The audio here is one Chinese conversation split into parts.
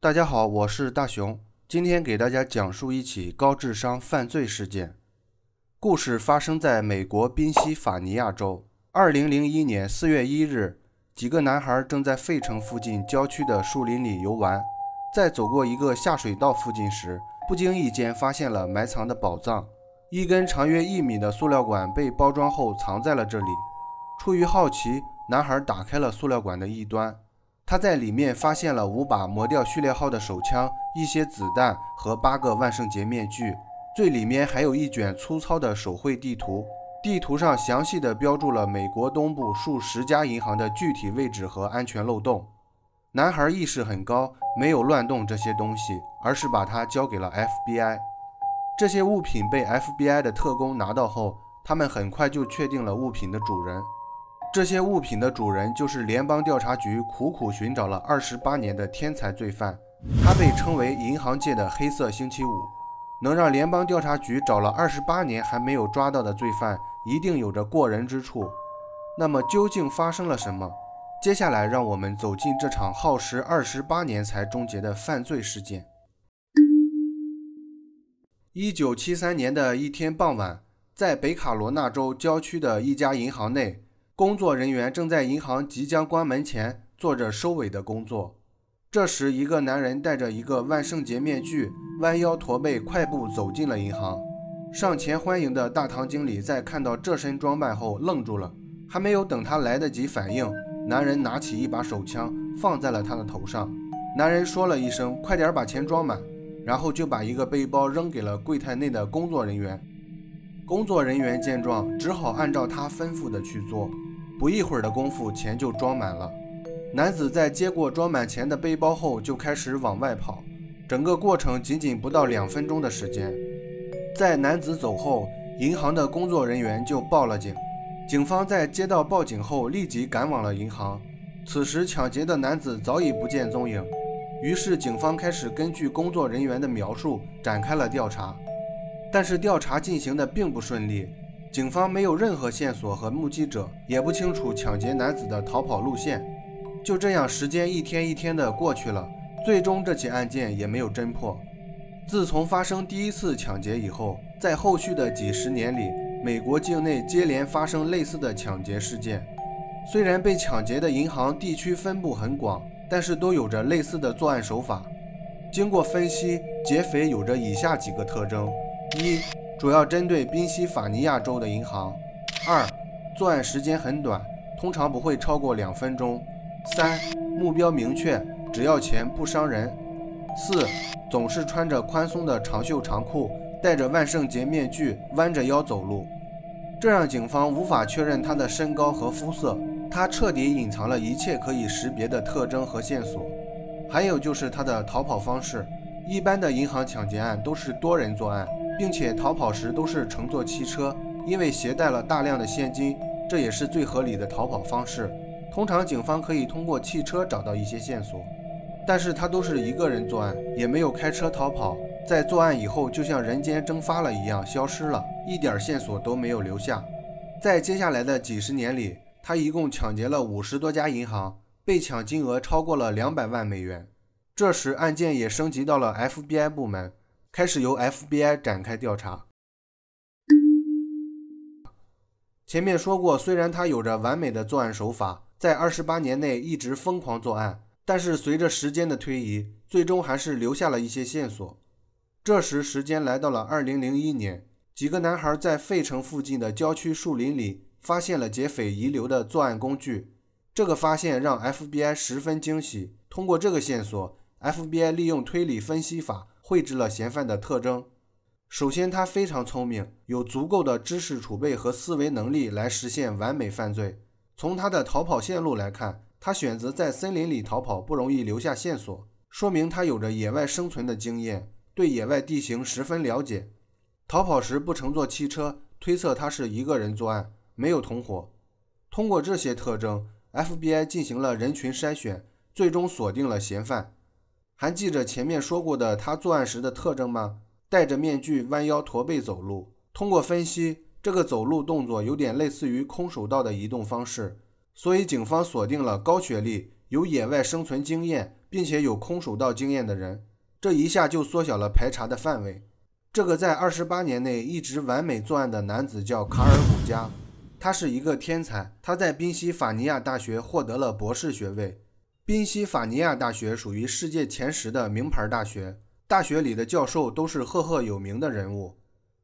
大家好，我是大熊，今天给大家讲述一起高智商犯罪事件。故事发生在美国宾夕法尼亚州，二零零一年四月一日，几个男孩正在费城附近郊区的树林里游玩，在走过一个下水道附近时，不经意间发现了埋藏的宝藏。一根长约一米的塑料管被包装后藏在了这里。出于好奇，男孩打开了塑料管的一端。他在里面发现了五把磨掉序列号的手枪、一些子弹和八个万圣节面具，最里面还有一卷粗糙的手绘地图，地图上详细的标注了美国东部数十家银行的具体位置和安全漏洞。男孩意识很高，没有乱动这些东西，而是把它交给了 FBI。这些物品被 FBI 的特工拿到后，他们很快就确定了物品的主人。这些物品的主人就是联邦调查局苦苦寻找了二十八年的天才罪犯，他被称为银行界的“黑色星期五”，能让联邦调查局找了二十八年还没有抓到的罪犯，一定有着过人之处。那么究竟发生了什么？接下来让我们走进这场耗时二十八年才终结的犯罪事件。一九七三年的一天傍晚，在北卡罗纳州郊区的一家银行内。工作人员正在银行即将关门前做着收尾的工作。这时，一个男人戴着一个万圣节面具，弯腰驼背，快步走进了银行。上前欢迎的大堂经理在看到这身装扮后愣住了。还没有等他来得及反应，男人拿起一把手枪放在了他的头上。男人说了一声：“快点把钱装满。”然后就把一个背包扔给了柜台内的工作人员。工作人员见状，只好按照他吩咐的去做。不一会儿的功夫，钱就装满了。男子在接过装满钱的背包后，就开始往外跑。整个过程仅仅不到两分钟的时间。在男子走后，银行的工作人员就报了警。警方在接到报警后，立即赶往了银行。此时，抢劫的男子早已不见踪影。于是，警方开始根据工作人员的描述展开了调查，但是调查进行的并不顺利。警方没有任何线索和目击者，也不清楚抢劫男子的逃跑路线。就这样，时间一天一天的过去了，最终这起案件也没有侦破。自从发生第一次抢劫以后，在后续的几十年里，美国境内接连发生类似的抢劫事件。虽然被抢劫的银行地区分布很广，但是都有着类似的作案手法。经过分析，劫匪有着以下几个特征：一。主要针对宾夕法尼亚州的银行。二，作案时间很短，通常不会超过两分钟。三，目标明确，只要钱不伤人。四，总是穿着宽松的长袖长裤，戴着万圣节面具，弯着腰走路，这让警方无法确认他的身高和肤色，他彻底隐藏了一切可以识别的特征和线索。还有就是他的逃跑方式，一般的银行抢劫案都是多人作案。并且逃跑时都是乘坐汽车，因为携带了大量的现金，这也是最合理的逃跑方式。通常警方可以通过汽车找到一些线索，但是他都是一个人作案，也没有开车逃跑，在作案以后就像人间蒸发了一样，消失了一点线索都没有留下。在接下来的几十年里，他一共抢劫了五十多家银行，被抢金额超过了两百万美元。这时案件也升级到了 FBI 部门。开始由 FBI 展开调查。前面说过，虽然他有着完美的作案手法，在二十八年内一直疯狂作案，但是随着时间的推移，最终还是留下了一些线索。这时，时间来到了二零零一年，几个男孩在费城附近的郊区树林里发现了劫匪遗留的作案工具。这个发现让 FBI 十分惊喜。通过这个线索，FBI 利用推理分析法。绘制了嫌犯的特征。首先，他非常聪明，有足够的知识储备和思维能力来实现完美犯罪。从他的逃跑线路来看，他选择在森林里逃跑，不容易留下线索，说明他有着野外生存的经验，对野外地形十分了解。逃跑时不乘坐汽车，推测他是一个人作案，没有同伙。通过这些特征，FBI 进行了人群筛选，最终锁定了嫌犯。还记得前面说过的他作案时的特征吗？戴着面具、弯腰驼背走路。通过分析，这个走路动作有点类似于空手道的移动方式，所以警方锁定了高学历、有野外生存经验，并且有空手道经验的人。这一下就缩小了排查的范围。这个在二十八年内一直完美作案的男子叫卡尔古加，他是一个天才，他在宾夕法尼亚大学获得了博士学位。宾夕法尼亚大学属于世界前十的名牌大学，大学里的教授都是赫赫有名的人物。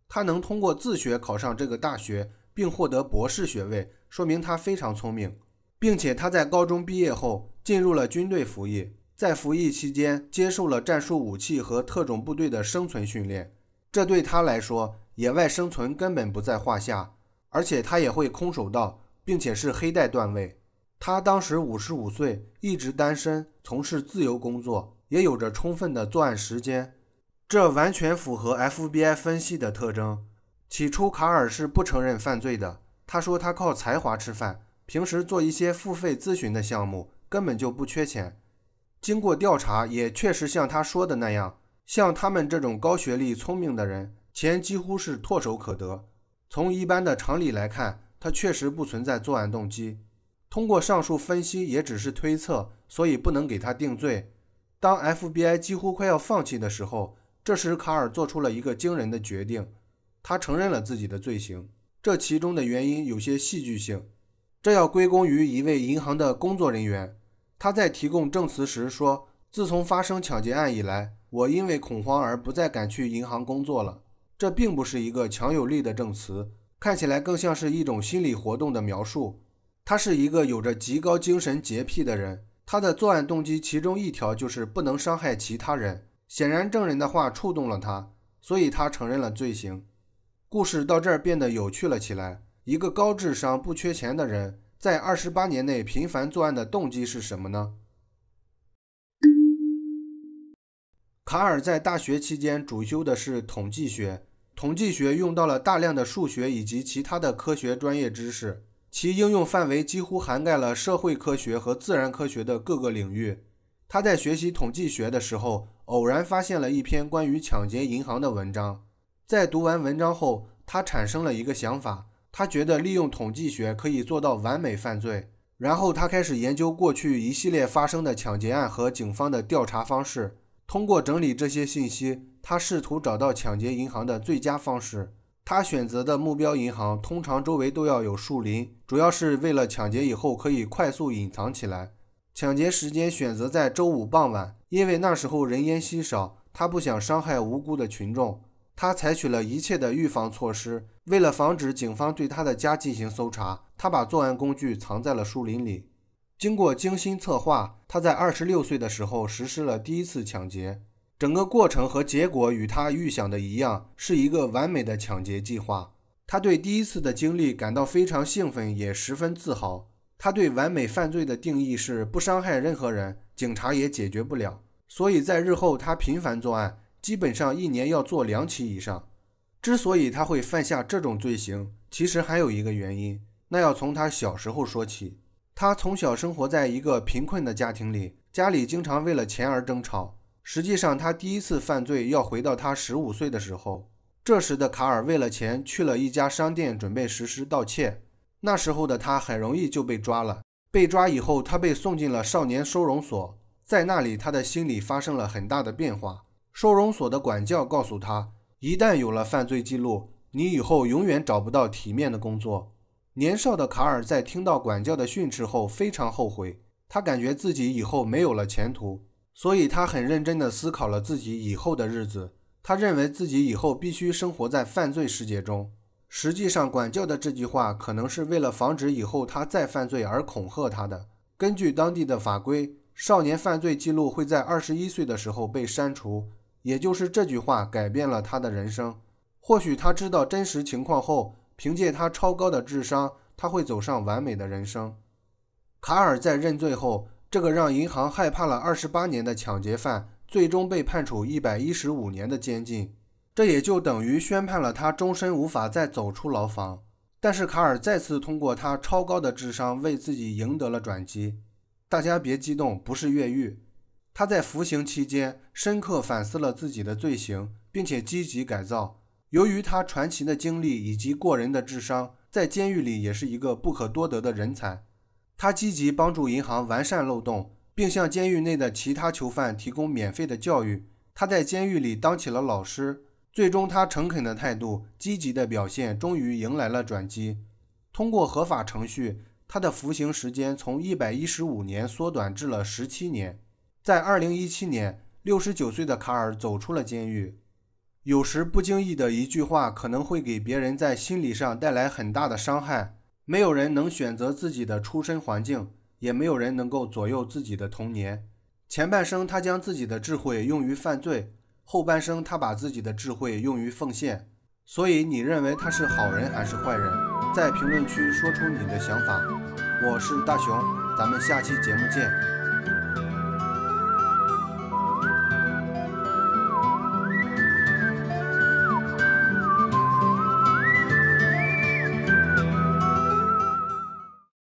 他能通过自学考上这个大学并获得博士学位，说明他非常聪明。并且他在高中毕业后进入了军队服役，在服役期间接受了战术武器和特种部队的生存训练，这对他来说野外生存根本不在话下。而且他也会空手道，并且是黑带段位。他当时五十五岁，一直单身，从事自由工作，也有着充分的作案时间，这完全符合 FBI 分析的特征。起初，卡尔是不承认犯罪的，他说他靠才华吃饭，平时做一些付费咨询的项目，根本就不缺钱。经过调查，也确实像他说的那样，像他们这种高学历、聪明的人，钱几乎是唾手可得。从一般的常理来看，他确实不存在作案动机。通过上述分析，也只是推测，所以不能给他定罪。当 FBI 几乎快要放弃的时候，这时卡尔做出了一个惊人的决定，他承认了自己的罪行。这其中的原因有些戏剧性，这要归功于一位银行的工作人员。他在提供证词时说：“自从发生抢劫案以来，我因为恐慌而不再敢去银行工作了。”这并不是一个强有力的证词，看起来更像是一种心理活动的描述。他是一个有着极高精神洁癖的人，他的作案动机其中一条就是不能伤害其他人。显然证人的话触动了他，所以他承认了罪行。故事到这儿变得有趣了起来。一个高智商、不缺钱的人，在二十八年内频繁作案的动机是什么呢？卡尔在大学期间主修的是统计学，统计学用到了大量的数学以及其他的科学专业知识。其应用范围几乎涵盖了社会科学和自然科学的各个领域。他在学习统计学的时候，偶然发现了一篇关于抢劫银行的文章。在读完文章后，他产生了一个想法：他觉得利用统计学可以做到完美犯罪。然后他开始研究过去一系列发生的抢劫案和警方的调查方式。通过整理这些信息，他试图找到抢劫银行的最佳方式。他选择的目标银行通常周围都要有树林，主要是为了抢劫以后可以快速隐藏起来。抢劫时间选择在周五傍晚，因为那时候人烟稀少，他不想伤害无辜的群众。他采取了一切的预防措施，为了防止警方对他的家进行搜查，他把作案工具藏在了树林里。经过精心策划，他在二十六岁的时候实施了第一次抢劫。整个过程和结果与他预想的一样，是一个完美的抢劫计划。他对第一次的经历感到非常兴奋，也十分自豪。他对完美犯罪的定义是不伤害任何人，警察也解决不了。所以在日后，他频繁作案，基本上一年要做两起以上。之所以他会犯下这种罪行，其实还有一个原因，那要从他小时候说起。他从小生活在一个贫困的家庭里，家里经常为了钱而争吵。实际上，他第一次犯罪要回到他十五岁的时候。这时的卡尔为了钱去了一家商店，准备实施盗窃。那时候的他很容易就被抓了。被抓以后，他被送进了少年收容所，在那里，他的心理发生了很大的变化。收容所的管教告诉他，一旦有了犯罪记录，你以后永远找不到体面的工作。年少的卡尔在听到管教的训斥后，非常后悔，他感觉自己以后没有了前途。所以，他很认真地思考了自己以后的日子。他认为自己以后必须生活在犯罪世界中。实际上，管教的这句话可能是为了防止以后他再犯罪而恐吓他的。根据当地的法规，少年犯罪记录会在二十一岁的时候被删除。也就是这句话改变了他的人生。或许他知道真实情况后，凭借他超高的智商，他会走上完美的人生。卡尔在认罪后。这个让银行害怕了二十八年的抢劫犯，最终被判处一百一十五年的监禁，这也就等于宣判了他终身无法再走出牢房。但是卡尔再次通过他超高的智商，为自己赢得了转机。大家别激动，不是越狱。他在服刑期间深刻反思了自己的罪行，并且积极改造。由于他传奇的经历以及过人的智商，在监狱里也是一个不可多得的人才。他积极帮助银行完善漏洞，并向监狱内的其他囚犯提供免费的教育。他在监狱里当起了老师。最终，他诚恳的态度、积极的表现，终于迎来了转机。通过合法程序，他的服刑时间从一百一十五年缩短至了十七年。在二零一七年，六十九岁的卡尔走出了监狱。有时，不经意的一句话可能会给别人在心理上带来很大的伤害。没有人能选择自己的出身环境，也没有人能够左右自己的童年。前半生，他将自己的智慧用于犯罪；后半生，他把自己的智慧用于奉献。所以，你认为他是好人还是坏人？在评论区说出你的想法。我是大熊，咱们下期节目见。